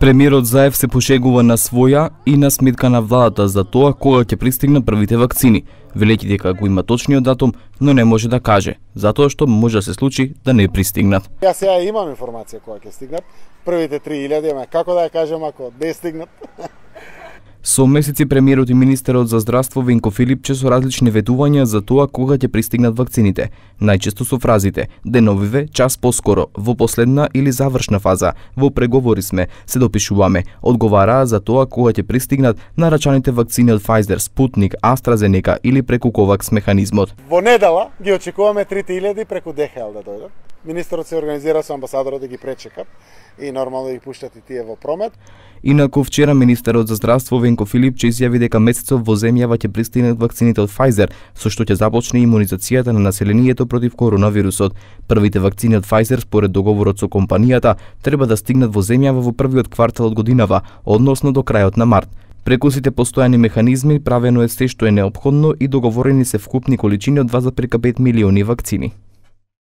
Премиерот Заев се пошегува на своја и на сметка на владата за тоа кога ќе пристигнат првите вакцини, Велики дека го има точниот датум, но не може да каже, затоа што може да се случи да не пристигнат. Јас сега имам информација кога ќе стигнат, првите 3000, ама како да ја кажам ако не стигнат? Со месеци премиерот и министерот за здравство Винко Филипче со различни ведувања за тоа кога ќе пристигнат вакцините, најчесто со фразите деновиве, час поскоро, во последна или завршна фаза, во преговори сме, се допишуваме, одговараа за тоа кога ќе пристигнат нарачаните вакцини од Pfizer, Спутник, Астразенека или преку Ковакс механизмот. Во недела ги очекуваме 3000 преку ДХЛ да дојдат Министерот се организира со амбасадорот да ги пречекат и нормално да ги пуштат и тие во промет. Инако вчера министерот за здравство Венко Филип Филипче изјави дека месецов во земјава ќе пристигнат вакцините од Pfizer, со што ќе започне имунизацијата на населението против коронавирусот. Првите вакцини од Pfizer според договорот со компанијата треба да стигнат во земјава во првиот квартал од годинава, односно до крајот на март. Преку сите постојани механизми, правено е се што е необходно и договорени се вкупни количини од 2,5 милиони вакцини.